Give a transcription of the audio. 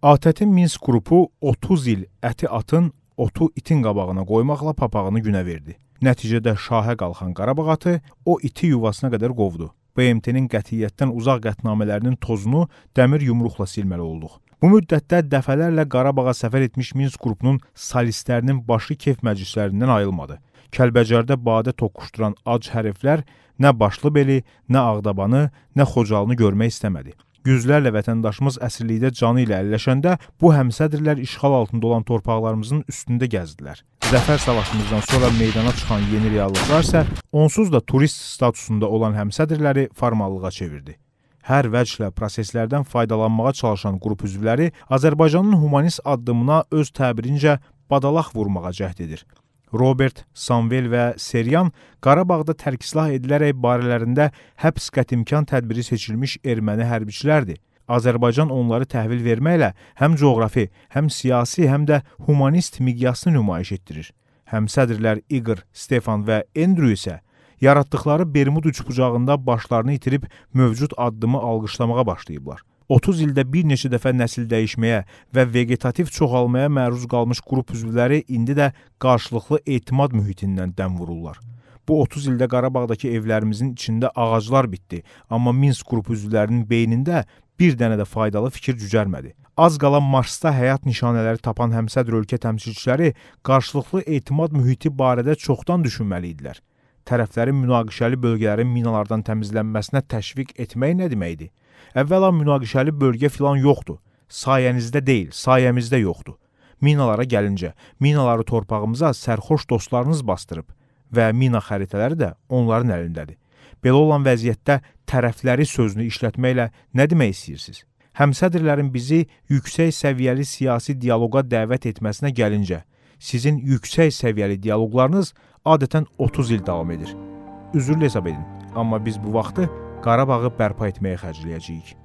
ATƏT-in Minsk qrupu 30 il əti atın, otu itin qabağına qoymaqla papağını günə verdi. Nəticədə şahə qalxan Qarabağ atı o iti yuvasına qədər qovdu. BMT-nin qətiyyətdən uzaq qətnamələrinin tozunu dəmir yumruqla silməli olduq. Bu müddətdə dəfələrlə Qarabağa səfər etmiş Minsk qrupunun solistlərinin başı kef məclislərindən ayılmadı. Kəlbəcərdə badə toqquşduran ac həriflər nə başlı beli, nə ağdabanı, nə xocalını görmək istəmədi. Yüzlərlə vətəndaşımız əsirlikdə canı ilə əlləşəndə bu həmsədrlər işğal altında olan torpaqlarımızın üstündə gəzdilər. Zəfər savaşımızdan sonra meydana çıxan yeni reallıqlar isə onsuz da turist statusunda olan həmsədrləri formallığa çevirdi hər vəclə proseslərdən faydalanmağa çalışan qrup üzvləri Azərbaycanın humanist addımına öz təbirincə badalaq vurmağa cəhd edir. Robert, Samvel və Seryan Qarabağda tərksilah edilərək barələrində həbs qətimkan tədbiri seçilmiş erməni hərbiçilərdir. Azərbaycan onları təhvil verməklə həm coğrafi, həm siyasi, həm də humanist miqyasını nümayiş etdirir. Həmsədrlər İqır, Stefan və Endrew isə yaratdıqları Bermud üçbucağında başlarını itirib mövcud addımı alqışlamağa başlayıblar. 30 ildə bir neçə dəfə nəsil dəyişməyə və vegetativ çoxalmaya məruz qalmış qrup üzvləri indi də qarşılıqlı etimad mühitindən dəm vururlar. Bu 30 ildə Qarabağdakı evlərimizin içində ağaclar bitdi, amma Minsk qrup üzvlərinin beynində bir dənə də faydalı fikir cücərmədi. Az qalan Marsda həyat nişanələri tapan həmsədr ölkə təmsilçiləri qarşılıqlı etimad mühiti barədə çoxdan düşünməli idilər tərəfləri münaqişəli bölgələrin minalardan təmizlənməsinə təşviq etmək nə deməkdir? Əvvəla münaqişəli bölgə filan yoxdur. Sayənizdə deyil, sayəmizdə yoxdur. Minalara gəlincə, minaları torpağımıza sərxoş dostlarınız bastırıb və mina xəritələri də onların əlindədir. Belə olan vəziyyətdə tərəfləri sözünü işlətməklə nə demək istəyirsiniz? Həmsədrlərin bizi yüksək səviyyəli siyasi dialoqa dəvət etməsinə gəlincə, sizin yüksək səviyyəli dialoqlarınız adətən 30 il davam edir. Üzürlü hesab edin, amma biz bu vaxtı Qarabağı bərpa etməyə xərcləyəcəyik.